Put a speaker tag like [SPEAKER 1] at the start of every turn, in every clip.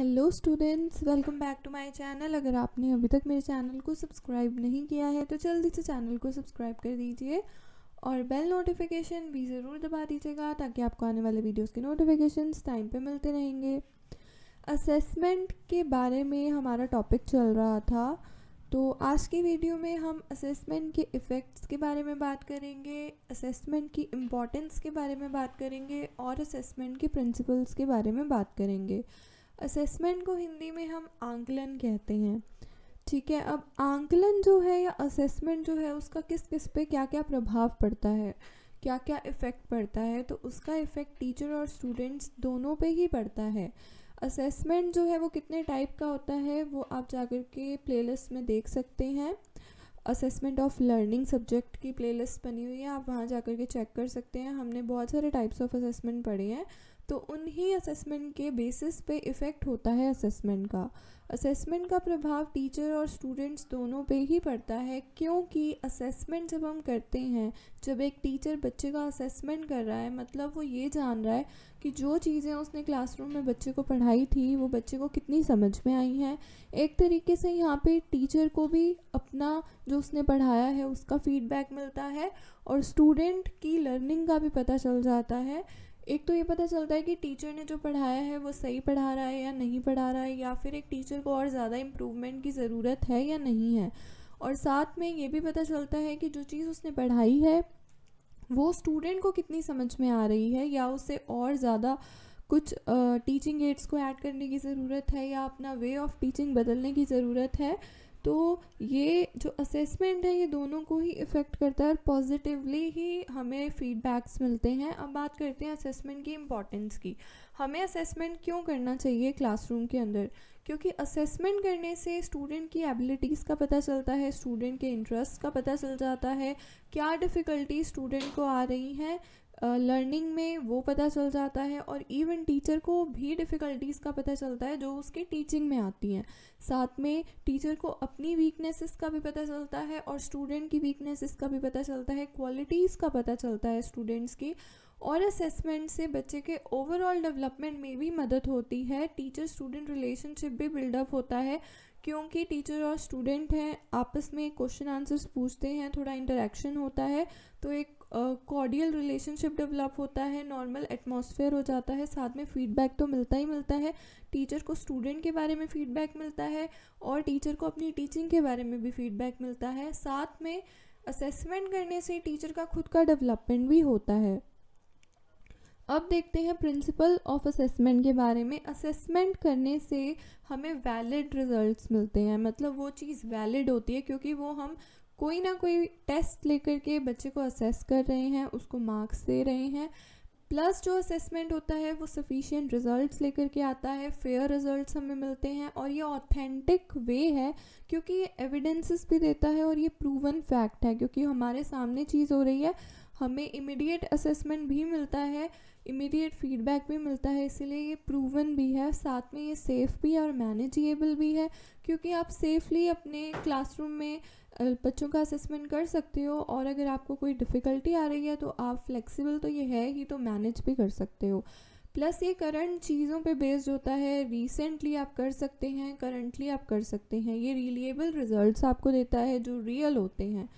[SPEAKER 1] hello students welcome back to my channel अगर आपने अभी तक मेरे चैनल को सब्सक्राइब नहीं किया है तो जल्दी से चैनल को सब्सक्राइब कर दीजिए और बेल नोटिफिकेशन भी ज़रूर दबा दीजिएगा ताकि आपको आने वाले वीडियोस के नोटिफिकेशंस टाइम पे मिलते रहेंगे असेसमेंट के बारे में हमारा टॉपिक चल रहा था तो आज की वीडियो में हम असेसमेंट के इफ़ेक्ट्स के बारे में बात करेंगे असेसमेंट की इम्पॉर्टेंस के बारे में बात करेंगे और असेसमेंट के प्रिंसिपल्स के बारे में बात करेंगे असेसमेंट को हिंदी में हम आंकलन कहते हैं ठीक है अब आंकलन जो है या असेसमेंट जो है उसका किस किस पे क्या क्या प्रभाव पड़ता है क्या क्या इफ़ेक्ट पड़ता है तो उसका इफ़ेक्ट टीचर और स्टूडेंट्स दोनों पे ही पड़ता है असेसमेंट जो है वो कितने टाइप का होता है वो आप जाकर के प्लेलिस्ट में देख सकते हैं असेसमेंट ऑफ लर्निंग सब्जेक्ट की प्लेलिस्ट बनी हुई है आप वहाँ जाकर के चेक कर सकते हैं हमने बहुत सारे टाइप्स ऑफ असेसमेंट पढ़े हैं तो उन्हीं असेसमेंट के बेसिस पे इफ़ेक्ट होता है असेसमेंट का असेसमेंट का प्रभाव टीचर और स्टूडेंट्स दोनों पे ही पड़ता है क्योंकि असेसमेंट जब हम करते हैं जब एक टीचर बच्चे का असेसमेंट कर रहा है मतलब वो ये जान रहा है कि जो चीज़ें उसने क्लासरूम में बच्चे को पढ़ाई थी वो बच्चे को कितनी समझ में आई हैं एक तरीके से यहाँ पे टीचर को भी अपना जो उसने पढ़ाया है उसका फीडबैक मिलता है और स्टूडेंट की लर्निंग का भी पता चल जाता है एक तो ये पता चलता है कि टीचर ने जो पढ़ाया है वो सही पढ़ा रहा है या नहीं पढ़ा रहा है या फिर एक टीचर को और ज़्यादा इम्प्रूवमेंट की ज़रूरत है या नहीं है और साथ में ये भी पता चलता है कि जो चीज़ उसने पढ़ाई है वो स्टूडेंट को कितनी समझ में आ रही है या उसे और ज़्यादा कुछ टीचिंग एड्स को ऐड करने की ज़रूरत है या अपना वे ऑफ टीचिंग बदलने की ज़रूरत है तो ये जो असेसमेंट है ये दोनों को ही इफ़ेक्ट करता है और पॉजिटिवली ही हमें फीडबैक्स मिलते हैं अब बात करते हैं असेसमेंट की इम्पॉर्टेंस की हमें असेसमेंट क्यों करना चाहिए क्लासरूम के अंदर क्योंकि असेसमेंट करने से स्टूडेंट की एबिलिटीज़ का पता चलता है स्टूडेंट के इंटरेस्ट का पता चल जाता है क्या डिफ़िकल्टी स्टूडेंट को आ रही हैं लर्निंग uh, में वो पता चल जाता है और इवन टीचर को भी डिफ़िकल्टीज़ का पता चलता है जो उसके टीचिंग में आती हैं साथ में टीचर को अपनी वीकनेसेस का भी पता चलता है और स्टूडेंट की वीकनेसेस का भी पता चलता है क्वालिटीज़ का पता चलता है स्टूडेंट्स की और असेसमेंट से बच्चे के ओवरऑल डेवलपमेंट में भी मदद होती है टीचर स्टूडेंट रिलेशनशिप भी बिल्डअप होता है क्योंकि टीचर और स्टूडेंट हैं आपस में क्वेश्चन आंसर्स पूछते हैं थोड़ा इंटरेक्शन होता है तो एक कॉर्डियल रिलेशनशिप डेवलप होता है नॉर्मल एटमॉस्फेयर हो जाता है साथ में फीडबैक तो मिलता ही मिलता है टीचर को स्टूडेंट के बारे में फीडबैक मिलता है और टीचर को अपनी टीचिंग के बारे में भी फीडबैक मिलता है साथ में असेसमेंट करने से टीचर का खुद का डेवलपमेंट भी होता है अब देखते हैं प्रिंसिपल ऑफ असेसमेंट के बारे में असेसमेंट करने से हमें वैलिड रिजल्ट्स मिलते हैं मतलब वो चीज़ वैलिड होती है क्योंकि वो हम कोई ना कोई टेस्ट लेकर के बच्चे को असेस कर रहे हैं उसको मार्क्स दे रहे हैं प्लस जो असेसमेंट होता है वो सफिशियंट रिजल्ट्स लेकर के आता है फेयर रिजल्ट्स हमें मिलते हैं और ये ऑथेंटिक वे है क्योंकि ये एविडेंसेस भी देता है और ये प्रूवन फैक्ट है क्योंकि हमारे सामने चीज़ हो रही है हमें इमीडिएट असेसमेंट भी मिलता है इमीडिएट फीडबैक भी मिलता है इसीलिए ये प्रूवन भी है साथ में ये सेफ़ भी है और मैनेजिएबल भी है क्योंकि आप सेफली अपने क्लासरूम में बच्चों का असेसमेंट कर सकते हो और अगर आपको कोई डिफ़िकल्टी आ रही है तो आप फ्लेक्सिबल तो ये है ही तो मैनेज भी कर सकते हो प्लस ये करंट चीज़ों पे बेस्ड होता है रिसेंटली आप कर सकते हैं करंटली आप कर सकते हैं ये रिलेबल रिजल्ट्स आपको देता है जो रियल होते हैं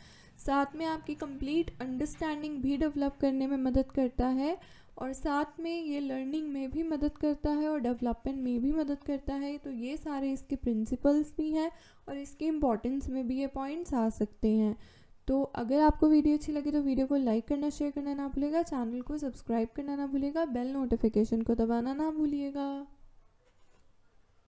[SPEAKER 1] साथ में आपकी कंप्लीट अंडरस्टैंडिंग भी डेवलप करने में मदद करता है और साथ में ये लर्निंग में भी मदद करता है और डेवलपमेंट में भी मदद करता है तो ये सारे इसके प्रिंसिपल्स भी हैं और इसके इम्पॉर्टेंस में भी ये पॉइंट्स आ सकते हैं तो अगर आपको वीडियो अच्छी लगे तो वीडियो को लाइक करना शेयर करना ना भूलेगा चैनल को सब्सक्राइब करना ना भूलेगा बेल नोटिफिकेशन को दबाना ना भूलिएगा